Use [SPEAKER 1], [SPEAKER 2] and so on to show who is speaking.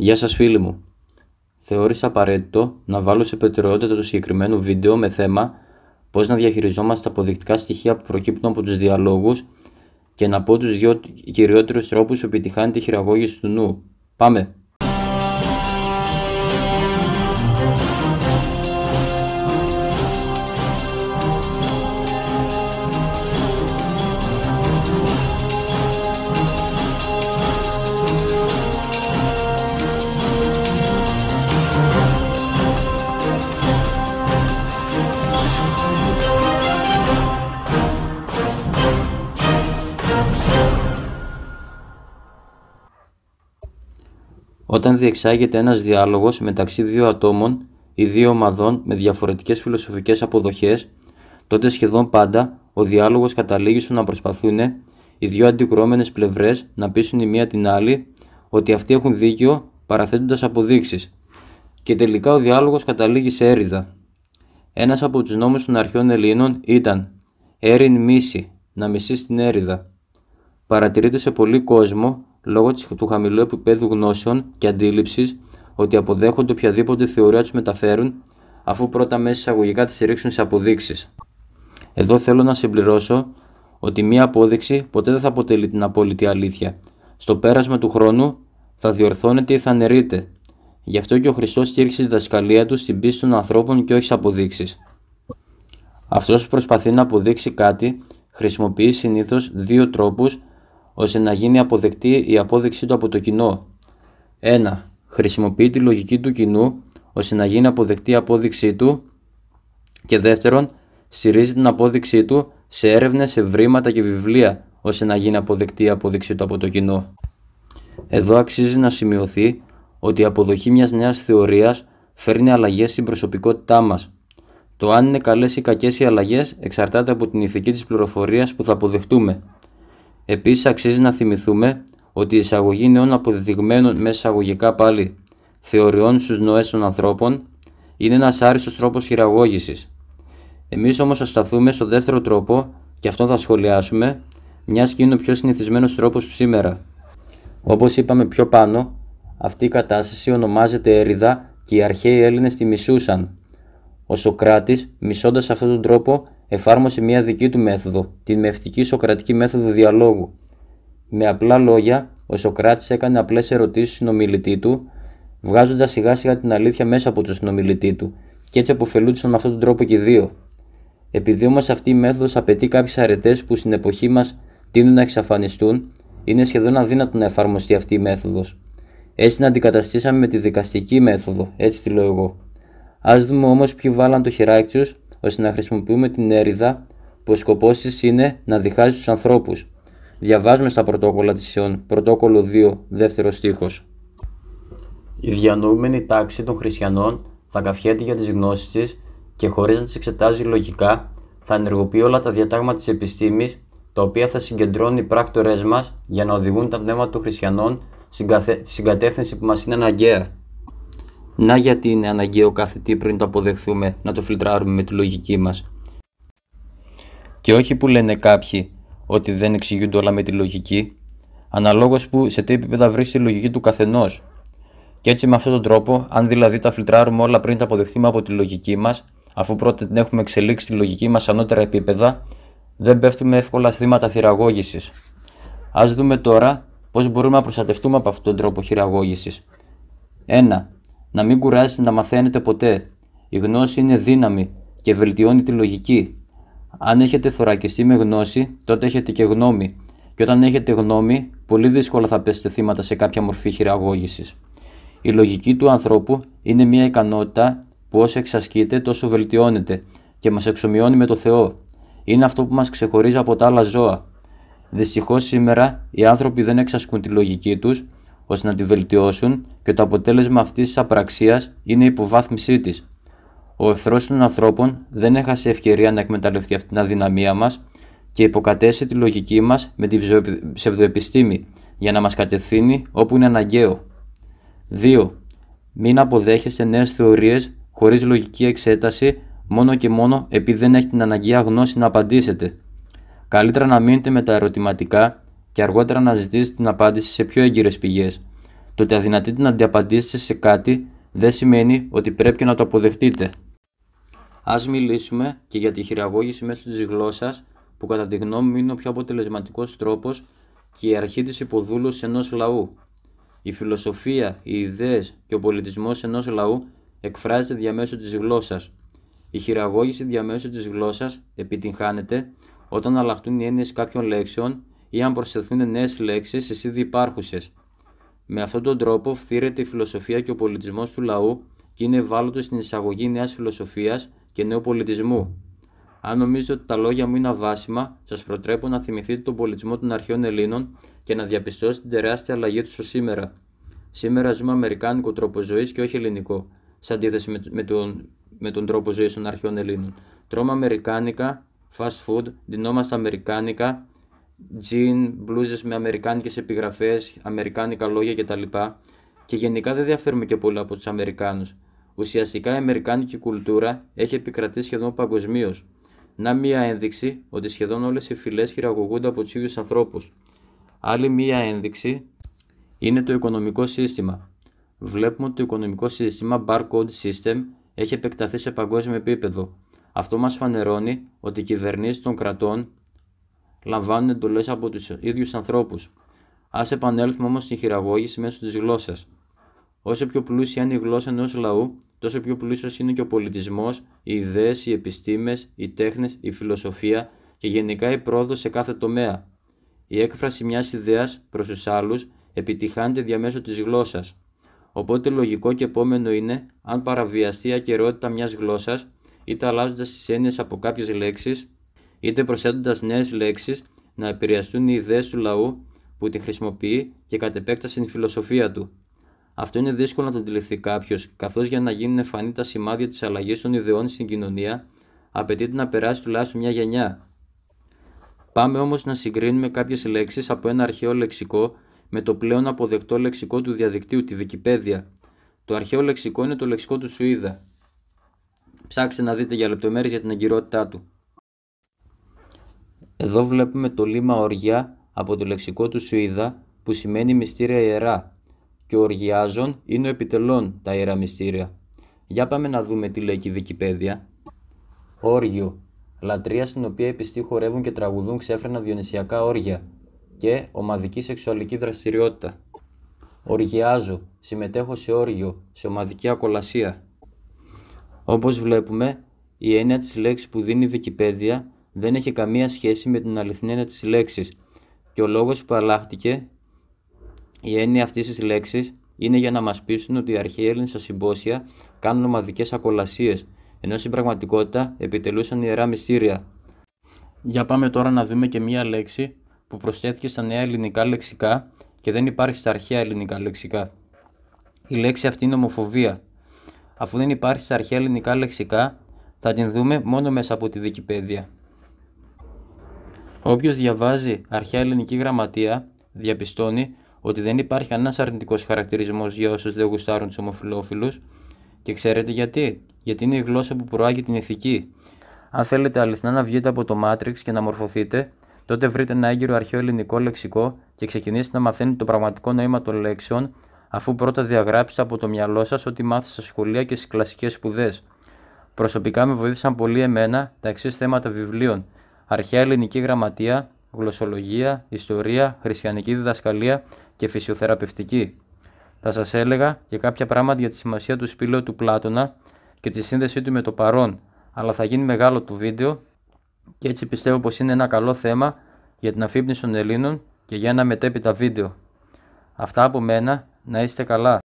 [SPEAKER 1] Γεια σας φίλοι μου. Θεώρησα απαραίτητο να βάλω σε προτεραιότητα το συγκεκριμένο βίντεο με θέμα πώς να διαχειριζόμαστε τα αποδεικτικά στοιχεία που προκύπτουν από τους διαλόγους και να πω τους δύο κυριότερους τρόπους που επιτυχάνει τη χειραγώγηση του νου. Πάμε! αν διεξάγεται ένας διάλογος μεταξύ δύο ατόμων ή δύο ομαδών με διαφορετικές φιλοσοφικές αποδοχές, τότε σχεδόν πάντα ο διάλογος καταλήγει στο να προσπαθούν οι δύο αντικρουόμενες πλευρές να πείσουν η μία την άλλη ότι αυτοί έχουν δίκιο παραθέτοντας αποδείξεις και τελικά ο διάλογος καταλήγει σε έρηδα. Ένας από τους νόμους των αρχαίων Ελλήνων ήταν «Έριν μίση», να μισείς την έρηδα. Παρατηρείται σε πολύ κόσμο λόγω του χαμηλού επίπεδου γνώσεων και αντίληψης ότι αποδέχονται οποιαδήποτε θεωρία τους μεταφέρουν, αφού πρώτα μέσα εισαγωγικά τη ρίξουν σε αποδείξεις. Εδώ θέλω να συμπληρώσω ότι μία απόδειξη ποτέ δεν θα αποτελεί την απόλυτη αλήθεια. Στο πέρασμα του χρόνου θα διορθώνεται ή θα αναιρείται. Γι' αυτό και ο Χριστός στήριξε τη δασκαλία του στην πίστη των ανθρώπων και όχι στι αποδείξεις. Αυτός που προσπαθεί να αποδείξει κάτι χρησιμοποιεί συνήθως δύο τρόπους ώστε να γίνει αποδεκτή η απόδειξή του από το κοινό. 1. Χρησιμοποιεί τη λογική του κοινού ώστε να γίνει αποδεκτή η απόδειξή του και δεύτερον, στηρίζει την απόδειξή του σε έρευνες, σε βρήματα και βιβλία ώστε να γίνει αποδεκτή η απόδειξή του από το κοινό. Εδώ αξίζει να σημειωθεί ότι η αποδοχή μιας νέας θεωρίας φέρνει αλλαγές στην προσωπικότητά μας. Το αν είναι καλές ή κακές οι αλλαγές, εξαρτάται από την ηθική της πληροφορίας που θα αποδεχτούμε. Επίσης αξίζει να θυμηθούμε ότι η εισαγωγή νέων αποδεδειγμένων μέσα εισαγωγικά πάλι θεωριών στους νοές των ανθρώπων είναι ένας άριστος τρόπος χειραγώγησης. Εμείς όμως θα σταθούμε στον δεύτερο τρόπο και αυτόν θα σχολιάσουμε, μιας και είναι ο πιο συνηθισμένος τρόπος του σήμερα. Όπως είπαμε πιο πάνω, αυτή η κατάσταση ονομάζεται έρηδα και οι αρχαίοι Έλληνες τη μισούσαν. Ο Σοκράτης, μισώντας αυτόν τον τρόπο, εφάρμοσε μια δική του μέθοδο, την μευτική σοκρατική μέθοδο διαλόγου. Με απλά λόγια, ο Σοκράτης έκανε απλές ερωτήσεις στον ομιλητή του, βγάζοντας σιγά σιγά την αλήθεια μέσα από τον συνομιλητή του, και έτσι αποφελούνταν με αυτόν τον τρόπο και οι δύο. Επειδή όμως αυτή η μέθοδος απαιτεί κάποιες αρετές που στην εποχή μας τείνουν να εξαφανιστούν, είναι σχεδόν αδύνατο να εφαρμοστεί αυτή η μέθοδος. Έτσι την αντικαταστήσαμε με τη δικαστική μέθοδο, έτσι τη λέω εγώ. Ας δούμε όμως ποιοι βάλαν το χεράκι ώστε να χρησιμοποιούμε την έρηδα που ο σκοπός της είναι να διχάζει τους ανθρώπους. Διαβάζουμε στα πρωτόκολλα της Ιών, πρωτόκολλο 2, δεύτερος στίχος. Η διανοούμενη τάξη των χριστιανών θα καφιέται για τις γνώσεις της και χωρίς να τις εξετάζει λογικά, θα ενεργοποιεί όλα τα διατάγματα της επιστήμης, τα οποία θα συγκεντρώνει οι πράκτορε μας για να οδηγούν τα πνεύματα των χριστιανών στην κατεύθυνση που μας είναι αναγκαία να γιατί είναι αναγκαίο κάθε τι πριν το αποδεχθούμε να το φιλτράρουμε με τη λογική μας. Και όχι που λένε κάποιοι ότι δεν εξηγούνται όλα με τη λογική, αναλόγως που σε τι επίπεδα βρίσκει τη λογική του καθενός. Και έτσι με αυτόν τον τρόπο, αν δηλαδή τα φιλτράρουμε όλα πριν τα αποδεχθούμε από τη λογική μας, αφού πρώτα την έχουμε εξελίξει τη λογική μας ανώτερα επίπεδα, δεν πέφτουμε εύκολα θύματα θυραγώγησης. Ας δούμε τώρα πώς μπορούμε να προστατευτούμε από αυτόν τον τρόπο χειραγώγησης. 1 να μην κουράζεστε να μαθαίνετε ποτέ. Η γνώση είναι δύναμη και βελτιώνει τη λογική. Αν έχετε θωρακιστεί με γνώση, τότε έχετε και γνώμη. Και όταν έχετε γνώμη, πολύ δύσκολα θα πέσετε θύματα σε κάποια μορφή χειραγώγησης. Η λογική του ανθρώπου είναι μια ικανότητα που όσο εξασκείται τόσο βελτιώνεται και μας εξομοιώνει με το Θεό. Είναι αυτό που μας ξεχωρίζει από τα άλλα ζώα. Δυστυχώς σήμερα οι άνθρωποι δεν εξασκούν τη λογική τους ώστε να τη βελτιώσουν και το αποτέλεσμα αυτής της απραξίας είναι η υποβάθμισή της. Ο εχθρός των ανθρώπων δεν έχασε ευκαιρία να εκμεταλλευτεί αυτήν την αδυναμία μας και υποκατέσσε τη λογική μας με την ψευδοεπιστήμη για να μας κατευθύνει όπου είναι αναγκαίο. 2. Μην αποδέχεστε νέες θεωρίες χωρίς λογική εξέταση μόνο και μόνο επειδή δεν έχει την αναγκαία γνώση να απαντήσετε. Καλύτερα να μείνετε με τα ερωτηματικά και αργότερα να ζητήσεις την απάντηση σε πιο έγκυρες πηγές. Το ότι αδυνατείτε να αντιαπαντήσετε σε κάτι δεν σημαίνει ότι πρέπει να το αποδεχτείτε. Ας μιλήσουμε και για τη χειραγώγηση μέσω της γλώσσας, που κατά τη γνώμη μου είναι ο πιο αποτελεσματικός τρόπος και η αρχή της υποδούλωσης ενός λαού. Η φιλοσοφία, οι ιδέες και ο πολιτισμός ενός λαού εκφράζεται διαμέσου της γλώσσας. Η χειραγώγηση διαμέσου της γλώσσας επιτυγχάνεται όταν αλλάχτούν οι έννοιες κάποιων λέξεων ή αν προσθεθούν νέες λέξεις εσύ ήδη υπάρχουσες. Με αυτόν τον τρόπο φθήρεται η φιλοσοφία και ο πολιτισμός του λαού και είναι ευάλωτος στην εισαγωγή νέας φιλοσοφίας και νέου πολιτισμού. Αν νομίζετε ότι τα λόγια μου είναι αβάσιμα, σας προτρέπω να θυμηθείτε τον πολιτισμό των αρχαίων Ελλήνων και να διαπιστώσετε την τεράστια αλλαγή τους σήμερα. Σήμερα ζούμε Αμερικάνικο τρόπο ζωής και όχι ελληνικό, σε αντίθεση με τον, με τον τρόπο ζωής των αρχαίων Ελλήνων. Τρώμε Αμερικάνικα, fast food, δινόμαστε Αμερικάνικα, τζιν, μπλούζες με αμερικάνικέ επιγραφές, αμερικάνικα λόγια κτλ. Και γενικά δεν διαφέρουμε και πολύ από τους Αμερικάνους. Ουσιαστικά η αμερικάνικη κουλτούρα έχει επικρατήσει σχεδόν παγκοσμίως. Να μία ένδειξη ότι σχεδόν όλες οι φυλές χειραγωγούνται από τους ίδιους ανθρώπους. Άλλη μία ένδειξη είναι το οικονομικό σύστημα. Βλέπουμε ότι το οικονομικό σύστημα barcode system έχει επεκταθεί σε παγκόσμιο επίπεδο. Αυτό μας φανερώνει ότι οι κυβερνήσεις των κρατών λαμβάνουν εντολές από τους ίδιους ανθρώπους. Ας επανέλθουμε όμως στην χειραγώγηση μέσω της γλώσσας. Όσο πιο πλούσια είναι η γλώσσα ενός λαού, τόσο πιο πλούσιος είναι και ο πολιτισμός, οι ιδέες, οι επιστήμες, οι τέχνες, η φιλοσοφία και γενικά η πρόοδος σε κάθε τομέα. Η έκφραση μιας ιδέας προς τους άλλους επιτυχάνεται διαμέσου της γλώσσας. Οπότε λογικό και επόμενο είναι, αν παραβιαστεί η ακαιρεότητα μιας γλώσσας, είτε αλλάζοντας τις έννοιες από κάποιες λέξεις, είτε προσθέτοντας νέες λέξεις να επηρεαστούν οι ιδέες του λαού που τη χρησιμοποιεί και κατ' επέκταση την φιλοσοφία του. Αυτό είναι δύσκολο να το αντιληφθεί κάποιος, καθώς για να γίνουν εμφανή τα σημάδια της αλλαγής των ιδεών στην κοινωνία, απαιτείται να περάσει τουλάχιστον μια γενιά. Πάμε όμως να συγκρίνουμε κάποιες λέξεις από ένα αρχαίο λεξικό με το πλέον αποδεκτό λεξικό του διαδικτύου, τη Wikipedia. Το αρχαίο λεξικό είναι το λεξικό του Σουίδα. Ψάξτε να δείτε για λεπτομέρειες για την εγκυρότητά του. Εδώ βλέπουμε το λίμα οργιά από το λεξικό του Σουηδά που σημαίνει μυστήρια ιερά και οργιάζων είναι ο επιτελών τα ιερά μυστήρια. Για πάμε να δούμε τι λέει και η Wikipedia. Όργιο. Λατρεία στην οποία οι πιστοί χορεύουν και τραγουδούν ξέφρανα διονυσιακά όργια και ομαδική σεξουαλική δραστηριότητα. Οργιάζω. Συμμετέχω σε όργιο, σε ομαδική ακολασία. Όπως βλέπουμε, η έννοια της λέξης που δίνει η Wikipedia δεν έχει καμία σχέση με την αληθινή έννοια της λέξης και ο λόγος που αλλάχτηκε η έννοια αυτής της λέξης είναι για να μας πείσουν ότι οι αρχαίοι Έλληνες Συμπόσια κάνουν ομαδικές ακολασίες ενώ στην πραγματικότητα επιτελούσαν ιερά μυστήρια. Για πάμε τώρα να δούμε και μία λέξη που προσθέθηκε στα νέα ελληνικά λεξικά και δεν υπάρχει στα αρχαία ελληνικά λεξικά. Η λέξη αυτή είναι ομοφοβία. Αφού δεν υπάρχει στα αρχαία ελληνικά λεξικά, θα την δούμε μόνο μέσα από τη Wikipedia. Όποιος διαβάζει αρχαία ελληνική γραμματεία, διαπιστώνει ότι δεν υπάρχει κανένας αρνητικός χαρακτηρισμός για όσους δεν γουστάρουν τους ομοφυλόφιλους. Και ξέρετε γιατί. Γιατί είναι η γλώσσα που προάγει την ηθική. Αν θέλετε αληθινά να βγείτε από το Matrix και να μορφωθείτε, τότε βρείτε ένα έγκυρο αρχαίο ελληνικό λεξικό και ξεκινήστε να μαθαίνετε το πραγματικό νόημα των λέξεων, αφού πρώτα διαγράψετε από το μυαλό σας ό,τι μάθατε στα σχολεία και στις κλασικές σπουδές. Προσωπικά με βοήθησαν πολύ εμένα τα εξής θέματα βιβλίων αρχαία ελληνική γραμματεία, γλωσσολογία, ιστορία, χριστιανική διδασκαλία και φυσιοθεραπευτική. Θα σας έλεγα και κάποια πράγματα για τη σημασία του σπήλαιου του Πλάτωνα και τη σύνδεσή του με το παρόν, αλλά θα γίνει μεγάλο το βίντεο και έτσι πιστεύω πως είναι ένα καλό θέμα για την αφύπνιση των Ελλήνων και για ένα μετέπειτα βίντεο. Αυτά από μένα, να είστε καλά.